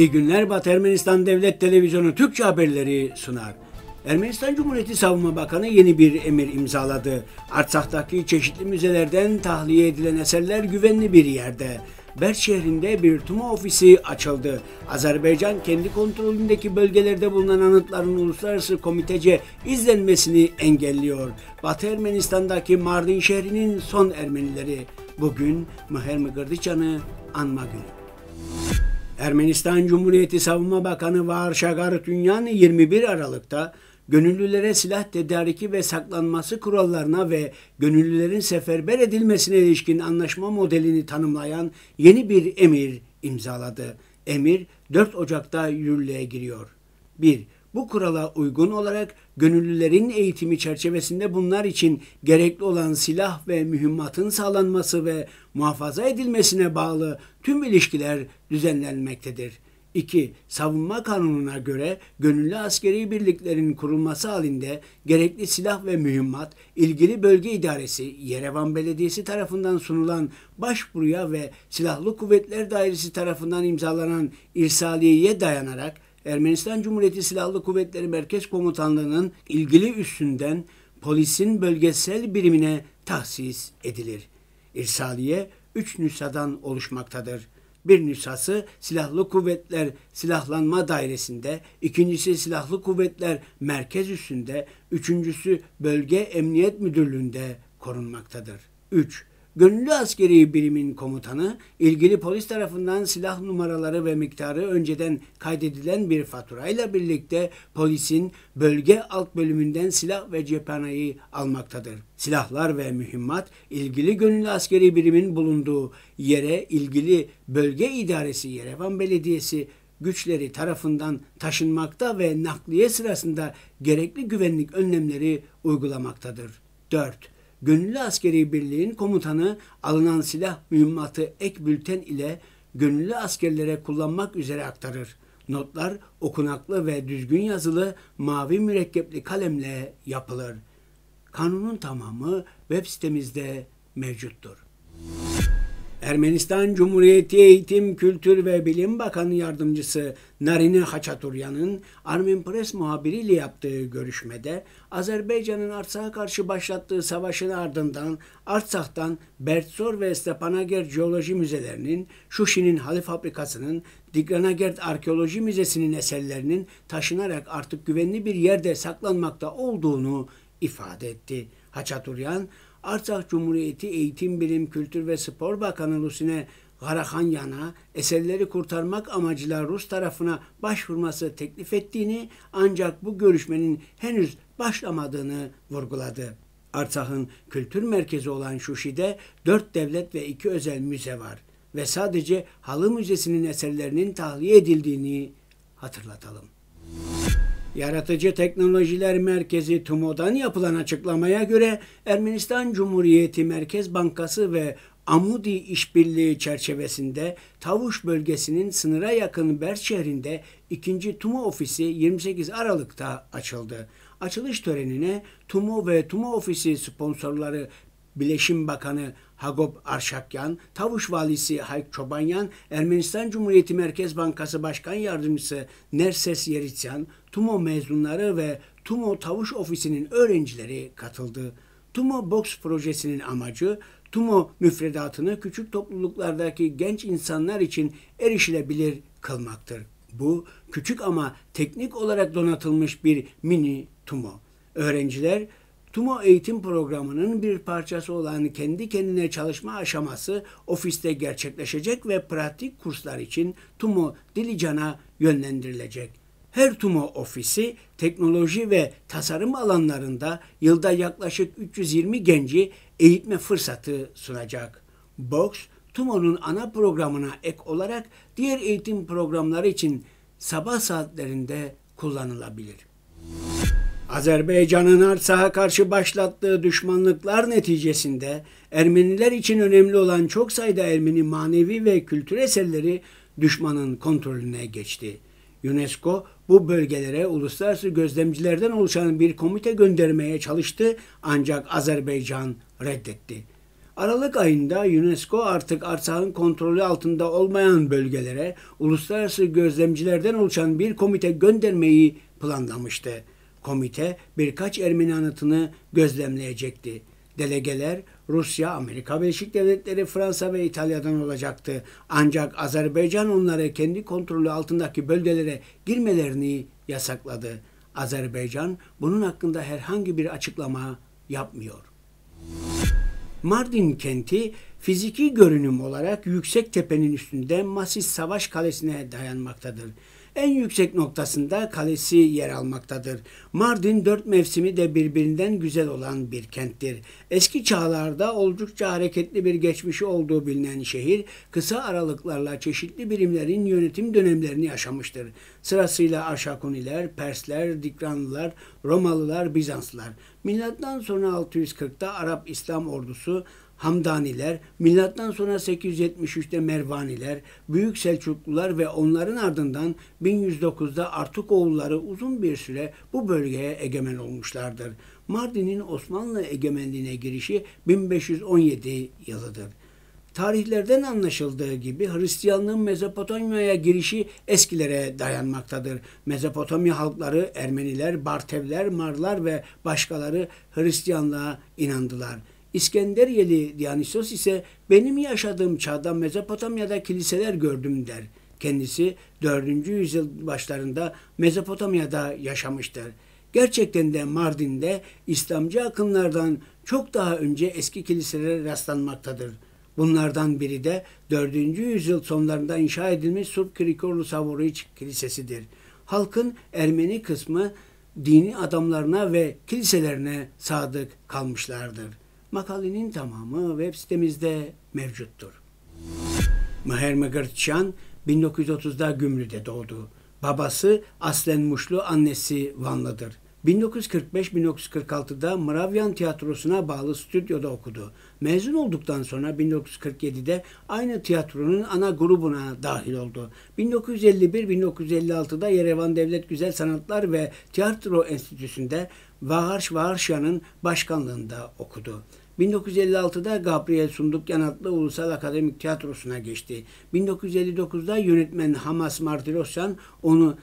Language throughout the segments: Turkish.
İyi günler Batı Ermenistan Devlet Televizyonu Türkçe haberleri sunar. Ermenistan Cumhuriyeti Savunma Bakanı yeni bir emir imzaladı. Artsak'taki çeşitli müzelerden tahliye edilen eserler güvenli bir yerde. Bert şehrinde bir TUMA ofisi açıldı. Azerbaycan kendi kontrolündeki bölgelerde bulunan anıtların uluslararası komitece izlenmesini engelliyor. Batı Ermenistan'daki Mardin şehrinin son Ermenileri. Bugün Mıher Mıgırdıçan'ı anma günü. Ermenistan Cumhuriyeti Savunma Bakanı Var Şagartunyan 21 Aralık'ta gönüllülere silah tedariki ve saklanması kurallarına ve gönüllülerin seferber edilmesine ilişkin anlaşma modelini tanımlayan yeni bir emir imzaladı. Emir 4 Ocak'ta yürürlüğe giriyor. 1. Bu kurala uygun olarak gönüllülerin eğitimi çerçevesinde bunlar için gerekli olan silah ve mühimmatın sağlanması ve muhafaza edilmesine bağlı tüm ilişkiler düzenlenmektedir. 2. Savunma kanununa göre gönüllü askeri birliklerin kurulması halinde gerekli silah ve mühimmat ilgili bölge idaresi Yerevan Belediyesi tarafından sunulan başvuruya ve Silahlı Kuvvetler Dairesi tarafından imzalanan irsaliyeye dayanarak Ermenistan Cumhuriyeti Silahlı Kuvvetleri Merkez Komutanlığı'nın ilgili üssünden polisin bölgesel birimine tahsis edilir. İrsaliye 3 nüshadan oluşmaktadır. Bir nüshası Silahlı Kuvvetler Silahlanma Dairesi'nde, ikincisi Silahlı Kuvvetler Merkez Üssü'nde, üçüncüsü Bölge Emniyet Müdürlüğü'nde korunmaktadır. 3. Gönüllü askeri birimin komutanı ilgili polis tarafından silah numaraları ve miktarı önceden kaydedilen bir faturayla birlikte polisin bölge alt bölümünden silah ve cephaneyi almaktadır. Silahlar ve mühimmat ilgili gönüllü askeri birimin bulunduğu yere ilgili bölge idaresi Yerevan Belediyesi güçleri tarafından taşınmakta ve nakliye sırasında gerekli güvenlik önlemleri uygulamaktadır. 4. Gönüllü Askeri Birliğin komutanı alınan silah mühimmatı ek bülten ile gönüllü askerlere kullanmak üzere aktarır. Notlar okunaklı ve düzgün yazılı mavi mürekkepli kalemle yapılır. Kanunun tamamı web sitemizde mevcuttur. Ermenistan Cumhuriyeti Eğitim, Kültür ve Bilim Bakanı Yardımcısı Narine Haçaturyan'ın Armin Press muhabiriyle yaptığı görüşmede Azerbaycan'ın Artsak'a karşı başlattığı savaşın ardından Artsakh'tan Bertsor ve Stepanakert Jeoloji Müzelerinin, Şuşi'nin Halı Fabrikası'nın, Digranagert Arkeoloji Müzesi'nin eserlerinin taşınarak artık güvenli bir yerde saklanmakta olduğunu ifade etti. Haçaturyan, Artsakh Cumhuriyeti Eğitim, Bilim, Kültür ve Spor Bakanı Lusine Garahanyan'a eserleri kurtarmak amacıyla Rus tarafına başvurması teklif ettiğini ancak bu görüşmenin henüz başlamadığını vurguladı. Artsakh'ın kültür merkezi olan Şuşi'de dört devlet ve iki özel müze var ve sadece Halı Müzesi'nin eserlerinin tahliye edildiğini hatırlatalım. Yaratıcı Teknolojiler Merkezi TUMO'dan yapılan açıklamaya göre Ermenistan Cumhuriyeti Merkez Bankası ve Amudi işbirliği çerçevesinde Tavuş bölgesinin sınıra yakın Berç şehrinde 2. TUMO ofisi 28 Aralık'ta açıldı. Açılış törenine TUMO ve TUMO ofisi sponsorları Bileşim Bakanı Hagop Arşakyan, Tavuş Valisi Hayk Çobanyan, Ermenistan Cumhuriyeti Merkez Bankası Başkan Yardımcısı Nerses Yeritsyan, TUMO mezunları ve TUMO Tavuş Ofisi'nin öğrencileri katıldı. TUMO Box projesinin amacı TUMO müfredatını küçük topluluklardaki genç insanlar için erişilebilir kılmaktır. Bu küçük ama teknik olarak donatılmış bir mini TUMO. Öğrenciler TUMO eğitim programının bir parçası olan kendi kendine çalışma aşaması ofiste gerçekleşecek ve pratik kurslar için TUMO Dilican'a yönlendirilecek. Her TUMO ofisi teknoloji ve tasarım alanlarında yılda yaklaşık 320 genci eğitme fırsatı sunacak. Box, TUMO'nun ana programına ek olarak diğer eğitim programları için sabah saatlerinde kullanılabilir. Azerbaycan'ın Arsah'a karşı başlattığı düşmanlıklar neticesinde Ermeniler için önemli olan çok sayıda Ermeni manevi ve kültür eserleri düşmanın kontrolüne geçti. UNESCO bu bölgelere uluslararası gözlemcilerden oluşan bir komite göndermeye çalıştı ancak Azerbaycan reddetti. Aralık ayında UNESCO artık Arsah'ın kontrolü altında olmayan bölgelere uluslararası gözlemcilerden oluşan bir komite göndermeyi planlamıştı. Komite birkaç Ermeni anıtını gözlemleyecekti. Delegeler Rusya, Amerika Birleşik Devletleri, Fransa ve İtalya'dan olacaktı. Ancak Azerbaycan onlara kendi kontrolü altındaki bölgelere girmelerini yasakladı. Azerbaycan bunun hakkında herhangi bir açıklama yapmıyor. Mardin kenti fiziki görünüm olarak yüksek tepenin üstünde Masis Savaş Kalesi'ne dayanmaktadır. En yüksek noktasında kalesi yer almaktadır. Mardin dört mevsimi de birbirinden güzel olan bir kenttir. Eski çağlarda oldukça hareketli bir geçmişi olduğu bilinen şehir, kısa aralıklarla çeşitli birimlerin yönetim dönemlerini yaşamıştır. Sırasıyla Aşakuniler, Persler, Dikranlılar, Romalılar, Bizanslılar. Milattan sonra 640'ta Arap İslam ordusu Hamdaniler, milattan sonra 873'te Mervaniler, Büyük Selçuklular ve onların ardından 1109'da Artukoğulları uzun bir süre bu bölgeye egemen olmuşlardır. Mardin'in Osmanlı egemenliğine girişi 1517 yılıdır. Tarihlerden anlaşıldığı gibi Hristiyanlığın Mezopotamya'ya girişi eskilere dayanmaktadır. Mezopotamya halkları Ermeniler, Bartevler, Marlar ve başkaları Hristiyanlığa inandılar.'' İskenderiyeli Dionysos ise benim yaşadığım çağda Mezopotamya'da kiliseler gördüm der. Kendisi 4. yüzyıl başlarında Mezopotamya'da yaşamıştır. Gerçekten de Mardin'de İslamcı akımlardan çok daha önce eski kiliseler rastlanmaktadır. Bunlardan biri de 4. yüzyıl sonlarında inşa edilmiş Surp Krikorlu Savoriç Kilisesi'dir. Halkın Ermeni kısmı dini adamlarına ve kiliselerine sadık kalmışlardır. Makalenin tamamı web sitemizde mevcuttur. Maher Megartçan 1930'da Gümrü'de doğdu. Babası aslen Muşlu, annesi Vanlıdır. 1945-1946'da Mravyan Tiyatrosu'na bağlı stüdyoda okudu. Mezun olduktan sonra 1947'de aynı tiyatronun ana grubuna dahil oldu. 1951-1956'da Yerevan Devlet Güzel Sanatlar ve Tiyatro Enstitüsü'nde Vaharş Vaharşan'ın başkanlığında okudu. 1956'da Gabriel Sundukyan adlı Ulusal Akademik Tiyatrosu'na geçti. 1959'da yönetmen Hamas Martirosyan onu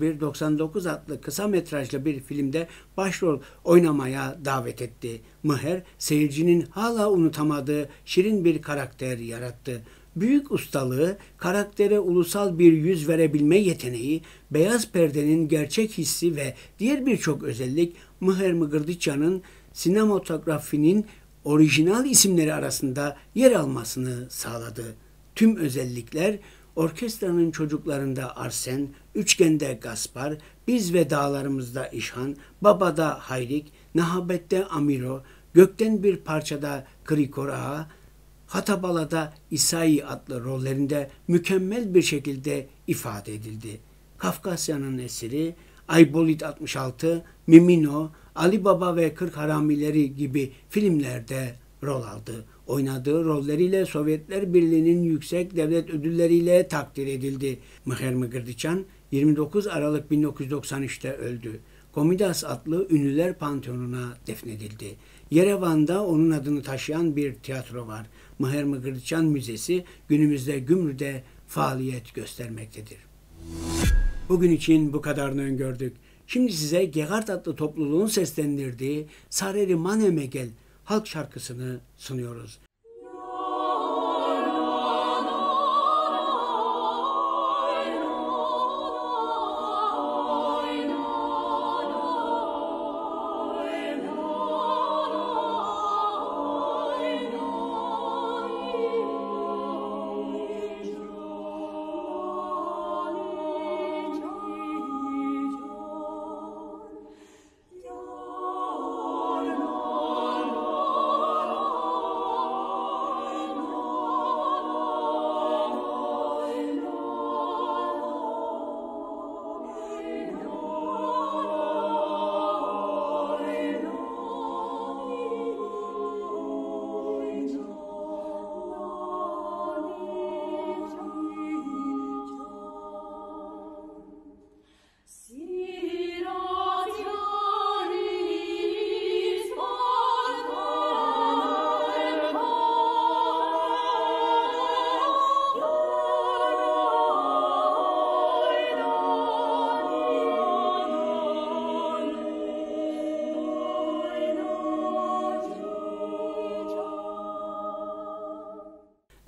0199 adlı kısa metrajlı bir filmde başrol oynamaya davet etti. Mıher seyircinin hala unutamadığı şirin bir karakter yarattı büyük ustalığı, karaktere ulusal bir yüz verebilme yeteneği, beyaz perdenin gerçek hissi ve diğer birçok özellik Mıher Mıgırdıçan'ın sinematografinin orijinal isimleri arasında yer almasını sağladı. Tüm özellikler orkestranın çocuklarında Arsen, Üçgende Gaspar, Biz ve Dağlarımızda İşhan, Baba'da Hayrik, Nahabet'te Amiro, Gökten Bir Parçada Krikor'a, Hatabala'da İsa'yı adlı rollerinde mükemmel bir şekilde ifade edildi. Kafkasya'nın eseri Aybolit 66, Mimino, Ali Baba ve Kırk Haramileri gibi filmlerde rol aldı. Oynadığı rolleriyle Sovyetler Birliği'nin yüksek devlet ödülleriyle takdir edildi. Mıher Mıgırdiçan 29 Aralık 1993'te öldü. Komidas adlı Ünlüler Panteonu'na defnedildi. Yerevan'da onun adını taşıyan bir tiyatro var. Mıher Mıgırdiçan Müzesi günümüzde Gümrü'de faaliyet göstermektedir. Müzik Bugün için bu kadarını öngördük. Şimdi size Gegard adlı topluluğun seslendirdiği Sareri Manemegel halk şarkısını sunuyoruz.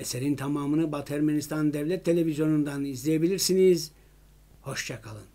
Eserin tamamını Batı Ermenistan Devlet Televizyonu'ndan izleyebilirsiniz. Hoşçakalın.